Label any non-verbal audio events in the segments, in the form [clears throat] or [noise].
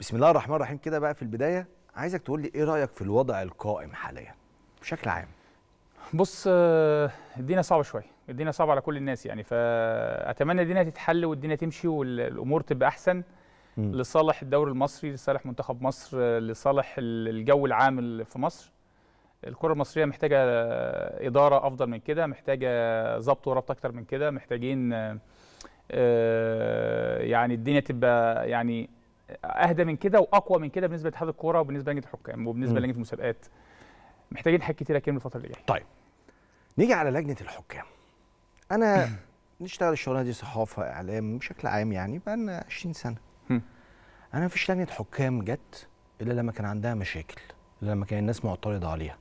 بسم الله الرحمن الرحيم كده بقى في البدايه عايزك تقول لي ايه رايك في الوضع القائم حاليا بشكل عام بص آه، الدنيا صعبه شويه الدنيا صعبه على كل الناس يعني فاتمنى الدنيا تتحل والدنيا تمشي والامور تبقى احسن م. لصالح الدوري المصري لصالح منتخب مصر لصالح الجو العام في مصر الكره المصريه محتاجه آه، اداره افضل من كده محتاجه آه، ضبط وربط اكتر من كده محتاجين يعني الدنيا تبقى يعني اهدى من كده واقوى من كده بالنسبه لاتحاد الكوره وبالنسبه لجنه الحكام وبالنسبه لجنه المسابقات محتاجين حاجات كتيره كده الفتره اللي جايه طيب نيجي على لجنه الحكام انا [clears throat] نشتغل الشغلانه دي صحافه اعلام بشكل عام يعني بقى لنا 20 سنه انا ما فيش لجنه حكام جت الا لما كان عندها مشاكل الا لما كان الناس معترضه عليها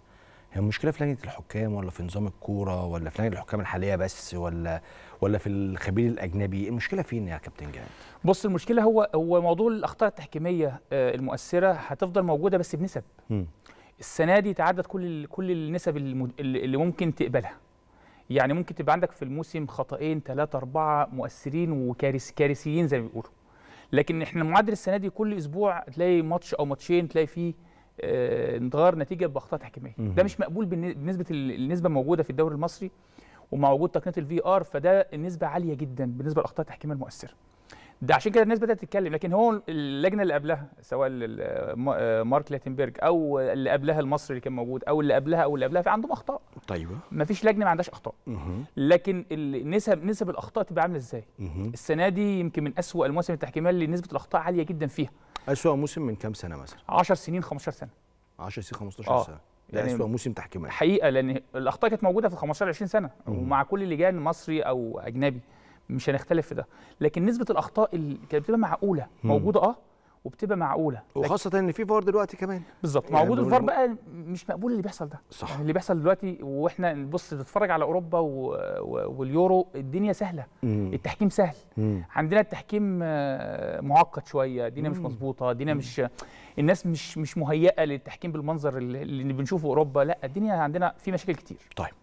هي المشكله في لجنه الحكام ولا في نظام الكوره ولا في لجنه الحكام الحاليه بس ولا ولا في الخبير الاجنبي المشكله فين يا كابتن جاد بص المشكله هو هو موضوع الاخطاء التحكيميه آه، المؤثره هتفضل موجوده بس بنسب م. السنه دي تعدت كل كل النسب اللي ممكن تقبلها يعني ممكن تبقى عندك في الموسم خطأين ثلاثة أربعة مؤثرين وكارثيين زي ما بيقولوا لكن احنا معدل السنة دي كل أسبوع تلاقي ماتش أو ماتشين تلاقي فيه آه، نتغير نتيجه باخطاء تحكيميه ده مش مقبول بالنسبه النسبه الموجوده في الدوري المصري ومع وجود تقنيه الفي ار فده النسبه عاليه جدا بالنسبه للاخطاء التحكيميه المؤثره ده عشان كده الناس بدات تتكلم لكن هو اللجنه اللي قبلها سواء مارك لاتنبرج او اللي قبلها المصري اللي كان موجود او اللي قبلها او اللي قبلها في عندهم اخطاء طيب ما فيش لجنه ما عندهاش اخطاء لكن النسب نسب الاخطاء تبقى عامله ازاي السنه دي يمكن من اسوء المواسم التحكيميه اللي نسبه الاخطاء عاليه جدا فيها اسوأ موسم من كام سنه مثلا 10 سنين 15 سنه 10 سنين 15 آه. سنه ده يعني اسوأ موسم تحكيمات حقيقه لان الاخطاء كانت موجوده في 15 20 سنه مم. ومع كل لجان مصري او اجنبي مش هنختلف في ده لكن نسبه الاخطاء اللي كانت بتبقى معقوله موجوده اه وبتبقى معقوله وخاصه ان في فار دلوقتي كمان بالظبط يعني موجود الفار بقى مش مقبول اللي بيحصل ده صح يعني اللي بيحصل دلوقتي واحنا بص تتفرج على اوروبا و... و... واليورو الدنيا سهله مم. التحكيم سهل مم. عندنا التحكيم آه، معقد شويه الدنيا مش مظبوطه الدنيا مش الناس مش مش مهيئه للتحكيم بالمنظر اللي بنشوفه اوروبا لا الدنيا عندنا في مشاكل كتير طيب